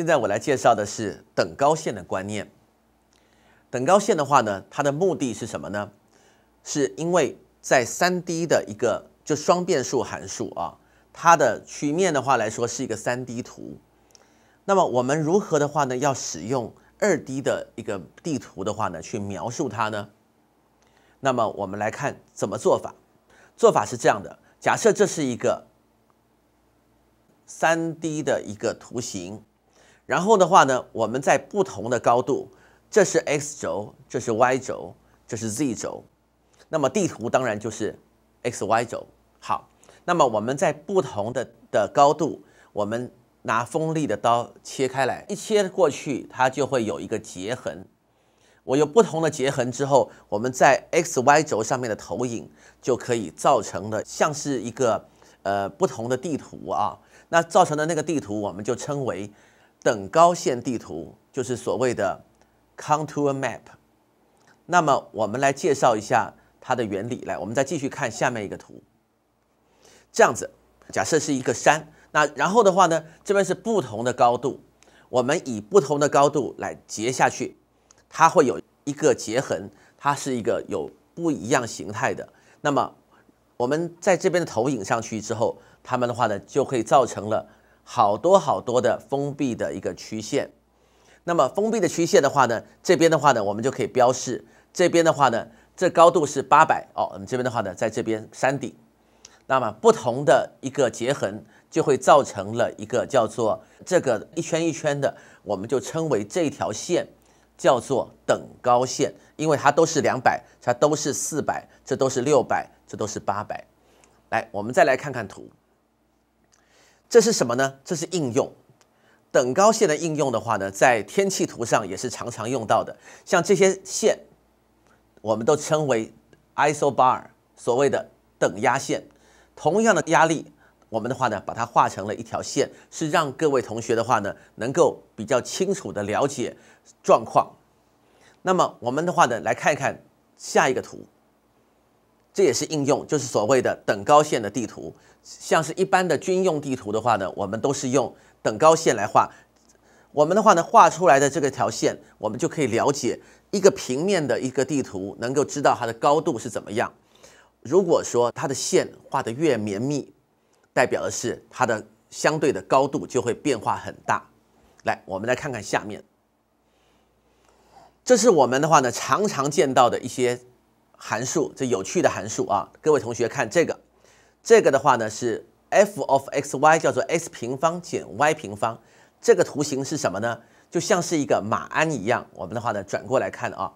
现在我来介绍的是等高线的观念。等高线的话呢，它的目的是什么呢？是因为在三 D 的一个就双变数函数啊，它的曲面的话来说是一个三 D 图。那么我们如何的话呢，要使用二 D 的一个地图的话呢，去描述它呢？那么我们来看怎么做法。做法是这样的：假设这是一个三 D 的一个图形。然后的话呢，我们在不同的高度，这是 X 轴，这是 Y 轴，这是 Z 轴。那么地图当然就是 X Y 轴。好，那么我们在不同的的高度，我们拿锋利的刀切开来，一切过去，它就会有一个截痕。我有不同的截痕之后，我们在 X Y 轴上面的投影就可以造成的像是一个呃不同的地图啊。那造成的那个地图我们就称为。等高线地图就是所谓的 contour map。那么我们来介绍一下它的原理。来，我们再继续看下面一个图。这样子，假设是一个山，那然后的话呢，这边是不同的高度，我们以不同的高度来截下去，它会有一个截痕，它是一个有不一样形态的。那么我们在这边的投影上去之后，它们的话呢，就会造成了。好多好多的封闭的一个曲线，那么封闭的曲线的话呢，这边的话呢，我们就可以标示，这边的话呢，这高度是八百哦，我们这边的话呢，在这边山顶，那么不同的一个结痕就会造成了一个叫做这个一圈一圈的，我们就称为这条线叫做等高线，因为它都是两百，它都是四百，这都是六百，这都是八百。来，我们再来看看图。这是什么呢？这是应用等高线的应用的话呢，在天气图上也是常常用到的。像这些线，我们都称为 isobar，所谓的等压线。同样的压力，我们的话呢，把它画成了一条线，是让各位同学的话呢，能够比较清楚的了解状况。那么我们的话呢，来看一看下一个图。这也是应用，就是所谓的等高线的地图。像是一般的军用地图的话呢，我们都是用等高线来画。我们的话呢，画出来的这个条线，我们就可以了解一个平面的一个地图，能够知道它的高度是怎么样。如果说它的线画得越绵密，代表的是它的相对的高度就会变化很大。来，我们来看看下面，这是我们的话呢常常见到的一些。函数，这有趣的函数啊！各位同学看这个，这个的话呢是 f of x y 叫做 x 平方减 y 平方，这个图形是什么呢？就像是一个马鞍一样。我们的话呢转过来看啊，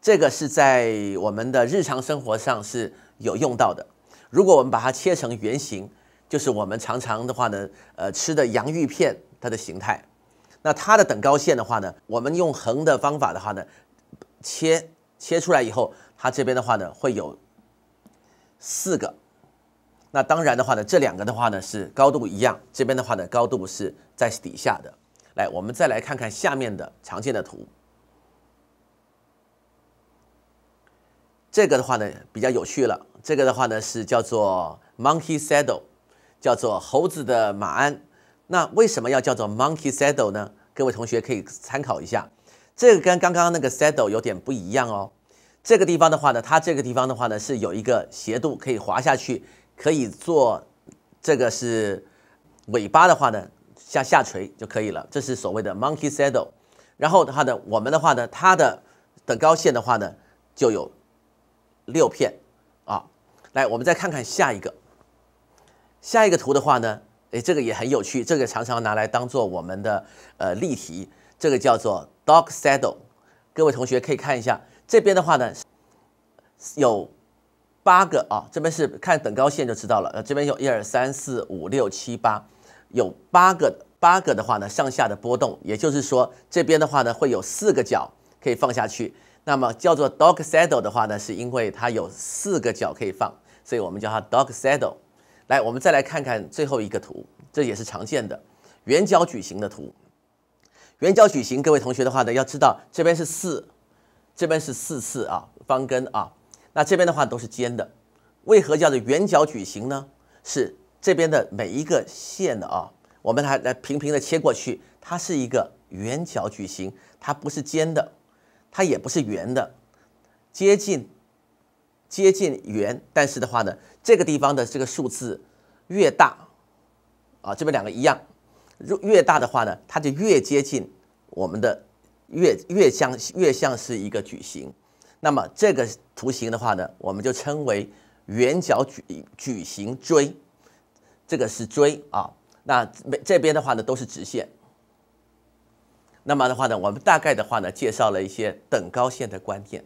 这个是在我们的日常生活上是有用到的。如果我们把它切成圆形，就是我们常常的话呢，呃吃的洋芋片它的形态。那它的等高线的话呢，我们用横的方法的话呢，切。切出来以后，它这边的话呢会有四个。那当然的话呢，这两个的话呢是高度一样，这边的话呢高度是在底下的。来，我们再来看看下面的常见的图。这个的话呢比较有趣了，这个的话呢是叫做 Monkey saddle，叫做猴子的马鞍。那为什么要叫做 Monkey saddle 呢？各位同学可以参考一下。这个跟刚刚那个 saddle 有点不一样哦，这个地方的话呢，它这个地方的话呢是有一个斜度，可以滑下去，可以做这个是尾巴的话呢下下垂就可以了。这是所谓的 monkey saddle。然后的话呢，我们的话呢，它的等高线的话呢就有六片啊。来，我们再看看下一个，下一个图的话呢，哎，这个也很有趣，这个常常拿来当做我们的呃例题。这个叫做 dog saddle，各位同学可以看一下，这边的话呢有八个啊，这边是看等高线就知道了，呃，这边有一二三四五六七八，有八个，八个的话呢上下的波动，也就是说这边的话呢会有四个角可以放下去，那么叫做 dog saddle 的话呢是因为它有四个角可以放，所以我们叫它 dog saddle。来，我们再来看看最后一个图，这也是常见的圆角矩形的图。圆角矩形，各位同学的话呢，要知道这边是四，这边是四次啊，方根啊，那这边的话都是尖的。为何叫做圆角矩形呢？是这边的每一个线的啊，我们来来平平的切过去，它是一个圆角矩形，它不是尖的，它也不是圆的，接近接近圆，但是的话呢，这个地方的这个数字越大，啊，这边两个一样。越大的话呢，它就越接近我们的，越越像越像是一个矩形。那么这个图形的话呢，我们就称为圆角矩矩形锥。这个是锥啊。那这边的话呢都是直线。那么的话呢，我们大概的话呢，介绍了一些等高线的观点。